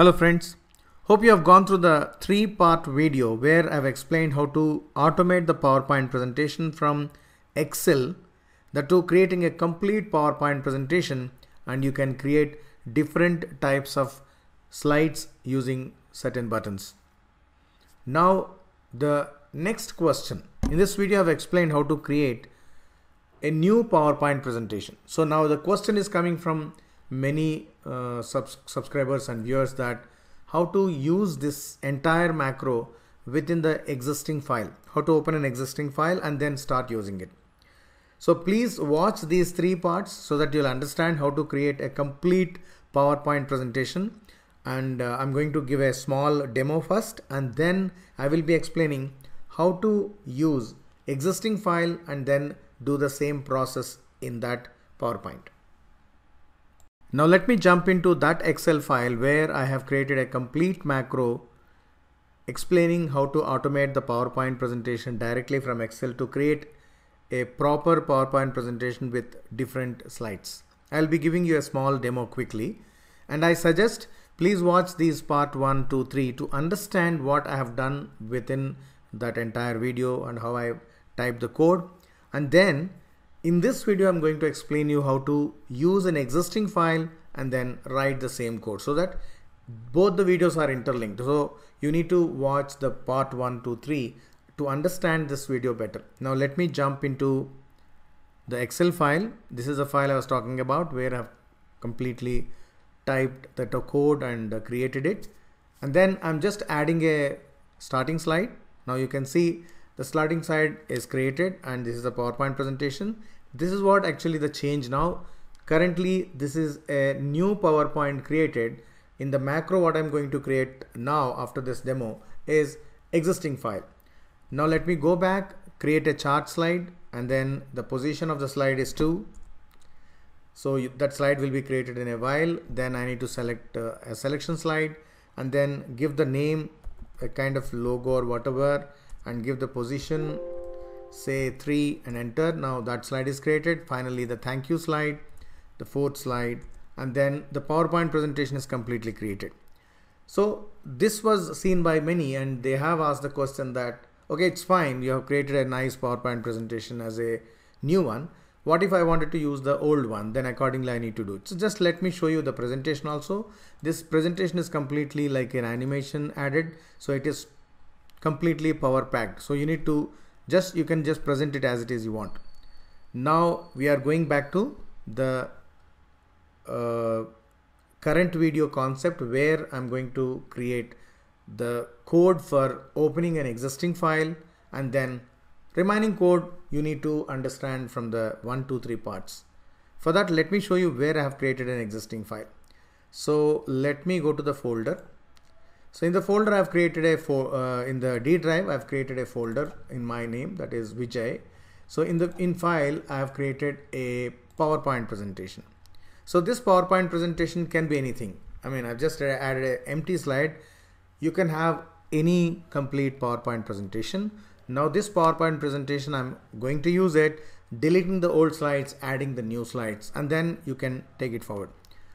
Hello friends, hope you have gone through the three part video where I've explained how to automate the PowerPoint presentation from Excel that to creating a complete PowerPoint presentation and you can create different types of slides using certain buttons. Now the next question. In this video I've explained how to create a new PowerPoint presentation. So now the question is coming from many uh, subs subscribers and viewers that how to use this entire macro within the existing file, how to open an existing file and then start using it. So please watch these three parts so that you'll understand how to create a complete PowerPoint presentation. And uh, I'm going to give a small demo first and then I will be explaining how to use existing file and then do the same process in that PowerPoint. Now let me jump into that Excel file where I have created a complete macro explaining how to automate the PowerPoint presentation directly from Excel to create a proper PowerPoint presentation with different slides. I'll be giving you a small demo quickly and I suggest please watch these part 1, 2, 3 to understand what I have done within that entire video and how I type the code and then in this video, I'm going to explain you how to use an existing file and then write the same code so that both the videos are interlinked. So you need to watch the part 1, 2, 3 to understand this video better. Now let me jump into the Excel file. This is the file I was talking about where I've completely typed the code and uh, created it. And then I'm just adding a starting slide. Now you can see the sliding side is created and this is a PowerPoint presentation. This is what actually the change now. Currently, this is a new PowerPoint created. In the macro, what I'm going to create now after this demo is existing file. Now let me go back, create a chart slide and then the position of the slide is 2. So you, that slide will be created in a while. Then I need to select uh, a selection slide and then give the name a kind of logo or whatever and give the position say 3 and enter now that slide is created finally the thank you slide the fourth slide and then the PowerPoint presentation is completely created so this was seen by many and they have asked the question that okay it's fine you have created a nice PowerPoint presentation as a new one what if I wanted to use the old one then accordingly I need to do it so just let me show you the presentation also this presentation is completely like an animation added so it is completely power packed. So you need to just, you can just present it as it is you want. Now we are going back to the uh, current video concept where I'm going to create the code for opening an existing file and then remaining code you need to understand from the 1 2 3 parts for that let me show you where I have created an existing file so let me go to the folder so in the folder I've created a for uh, in the D drive I've created a folder in my name that is Vijay. So in the in file I have created a PowerPoint presentation. So this PowerPoint presentation can be anything. I mean I've just uh, added an empty slide. You can have any complete PowerPoint presentation. Now this PowerPoint presentation I'm going to use it deleting the old slides adding the new slides and then you can take it forward.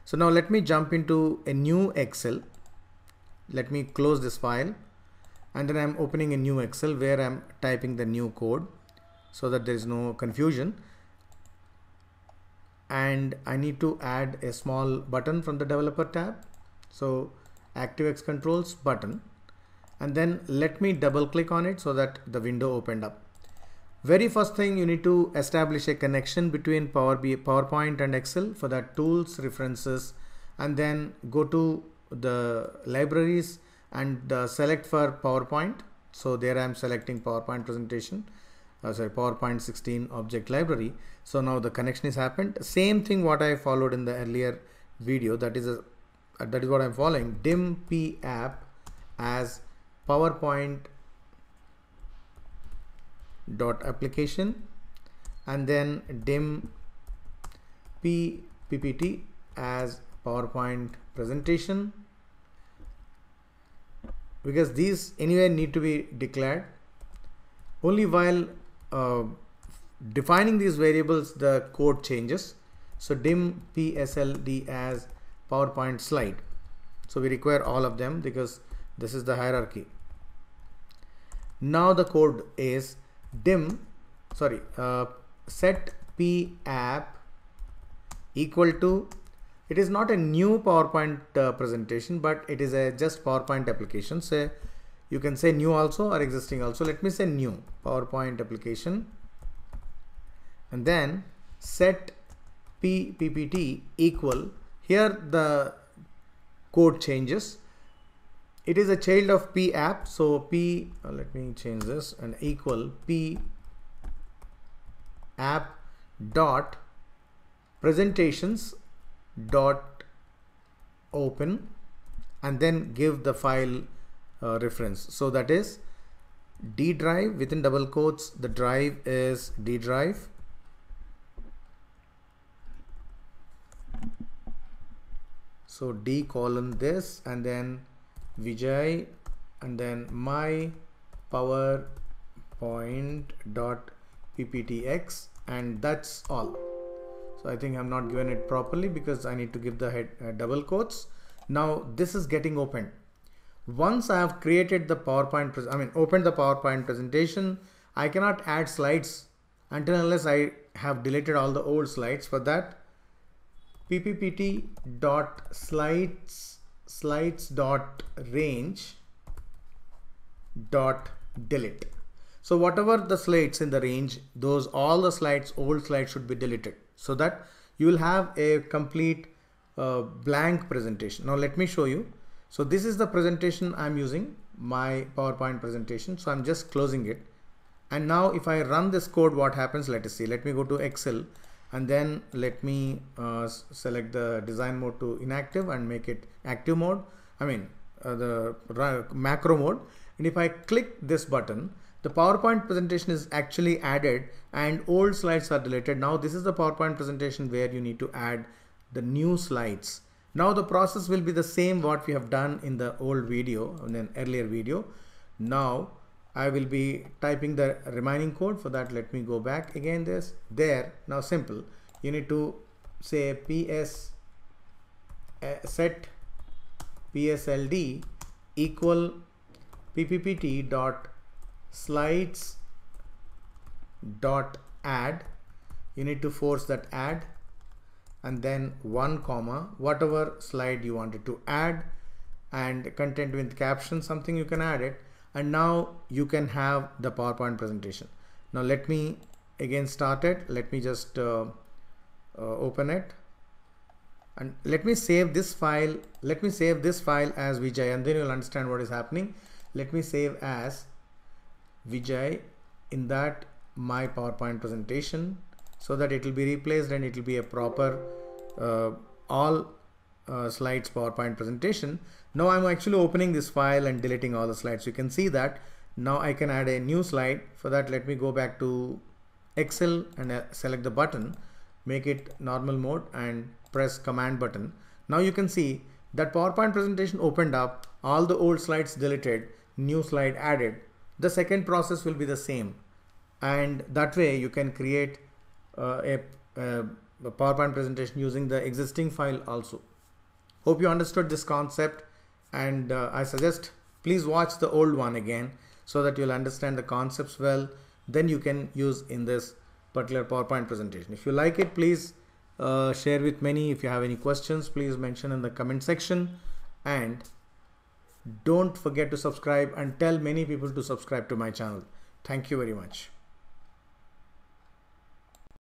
So now let me jump into a new Excel let me close this file and then I'm opening a new Excel where I'm typing the new code so that there is no confusion and I need to add a small button from the developer tab so ActiveX controls button and then let me double click on it so that the window opened up very first thing you need to establish a connection between Power BI, PowerPoint and Excel for that tools references and then go to the libraries and the select for PowerPoint. So there I am selecting PowerPoint presentation, uh, sorry, PowerPoint 16 object library. So now the connection is happened. Same thing what I followed in the earlier video. That is a, uh, that is what I'm following. Dim P app as PowerPoint dot application and then dim p ppt as PowerPoint presentation because these anyway need to be declared only while uh, defining these variables the code changes so dim psld as powerpoint slide so we require all of them because this is the hierarchy now the code is dim sorry uh, set p app equal to it is not a new PowerPoint uh, presentation, but it is a just PowerPoint application. So you can say new also or existing also. Let me say new PowerPoint application and then set p ppt equal here the code changes it is a child of p app so p uh, let me change this and equal p app dot presentations dot open and then give the file uh, reference. So that is D drive within double quotes. The drive is D drive. So D colon this and then Vijay and then my PowerPoint dot pptx and that's all. So I think I'm not given it properly because I need to give the head uh, double quotes. Now this is getting opened. Once I have created the PowerPoint, I mean, opened the PowerPoint presentation, I cannot add slides until unless I have deleted all the old slides for that. PPPT dot slides slides dot range dot delete. So whatever the slides in the range, those all the slides, old slides should be deleted so that you will have a complete uh, blank presentation. Now let me show you. So this is the presentation I'm using my PowerPoint presentation. So I'm just closing it. And now if I run this code, what happens? Let us see. Let me go to Excel and then let me uh, select the design mode to inactive and make it active mode. I mean, uh, the uh, macro mode. And if I click this button, the PowerPoint presentation is actually added and old slides are deleted. Now this is the PowerPoint presentation where you need to add the new slides. Now the process will be the same what we have done in the old video and then earlier video. Now I will be typing the remaining code for that. Let me go back again this there. Now simple. You need to say PS eh, set PSLD equal PPPT dot slides dot add you need to force that add and then one comma whatever slide you wanted to add and content with caption something you can add it and now you can have the PowerPoint presentation now let me again start it let me just uh, uh, open it and let me save this file let me save this file as Vijay and then you'll understand what is happening let me save as Vijay in that my PowerPoint presentation so that it will be replaced and it will be a proper uh, all uh, slides PowerPoint presentation. Now I'm actually opening this file and deleting all the slides. You can see that now I can add a new slide for that. Let me go back to Excel and uh, select the button, make it normal mode and press command button. Now you can see that PowerPoint presentation opened up, all the old slides deleted, new slide added the second process will be the same and that way you can create uh, a, a, PowerPoint presentation using the existing file also. Hope you understood this concept and uh, I suggest please watch the old one again so that you'll understand the concepts well then you can use in this particular PowerPoint presentation. If you like it please uh, share with many if you have any questions please mention in the comment section and don't forget to subscribe and tell many people to subscribe to my channel. Thank you very much.